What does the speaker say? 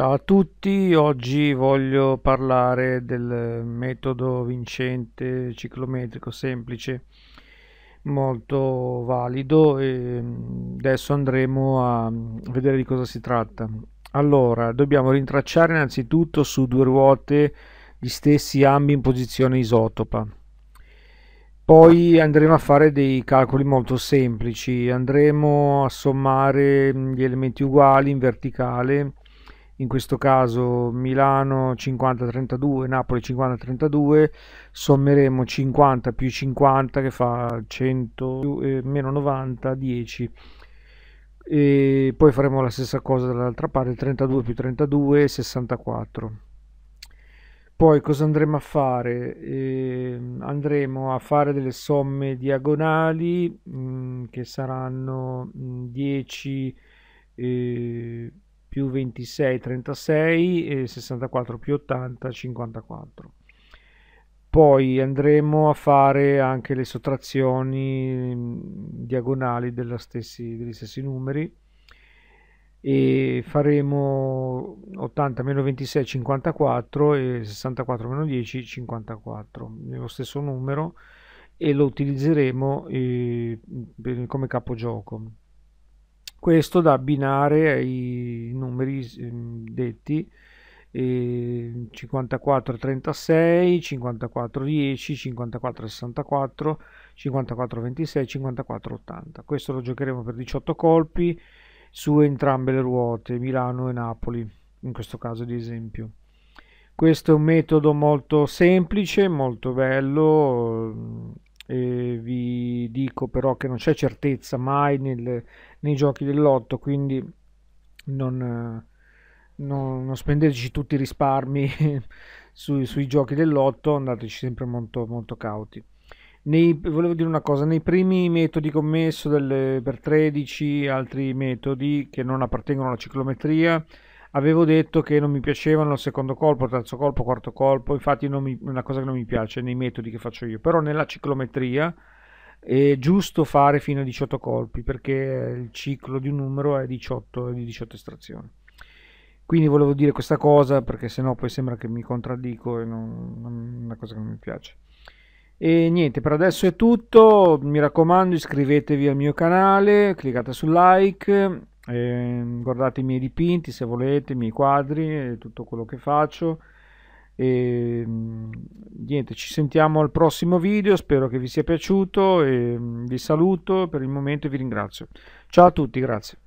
Ciao a tutti, oggi voglio parlare del metodo vincente ciclometrico semplice, molto valido e mm, adesso andremo a mm, vedere di cosa si tratta. Allora, dobbiamo rintracciare innanzitutto su due ruote gli stessi ambi in posizione isotopa. Poi andremo a fare dei calcoli molto semplici, andremo a sommare mm, gli elementi uguali in verticale in questo caso Milano 50-32, Napoli 50-32, sommeremo 50 più 50 che fa 100 più, eh, meno 90, 10. E poi faremo la stessa cosa dall'altra parte, 32 più 32, 64. Poi cosa andremo a fare? Eh, andremo a fare delle somme diagonali mh, mm, che saranno 10... Mm, eh, più 26 36 e 64 più 80 54 poi andremo a fare anche le sottrazioni mm, diagonali stessi, degli stessi numeri e faremo 80 meno 26 54 e 64 meno 10 54 nello stesso numero e lo utilizzeremo eh, come capogioco questo da abbinare ai numeri ehm, detti eh, 54 36 54 10 54 64 54 26 54 80 questo lo giocheremo per 18 colpi su entrambe le ruote Milano e Napoli in questo caso di esempio questo è un metodo molto semplice molto bello eh, vi dico però che non c'è certezza mai nel, nei giochi del lotto quindi non, non, non, spendeteci tutti i risparmi su, sui giochi del lotto andateci sempre molto, molto cauti nei, volevo dire una cosa, nei primi metodi commesso del, per 13, altri metodi che non appartengono alla ciclometria, avevo detto che non mi piacevano il secondo colpo, il terzo colpo, il quarto colpo, infatti mi, una cosa che non mi piace nei metodi che faccio io, però nella ciclometria è giusto fare fino a 18 colpi perché il ciclo di un numero è 18, di 18 estrazioni. Quindi volevo dire questa cosa perché sennò poi sembra che mi contraddico e non, è una cosa che non mi piace. E niente, per adesso è tutto, mi raccomando iscrivetevi al mio canale, cliccate sul like eh, guardate i miei dipinti se volete, i miei quadri, tutto quello che faccio. E, ehm, niente, ci sentiamo al prossimo video, spero che vi sia piaciuto, e, vi saluto per il momento e vi ringrazio. Ciao a tutti, grazie.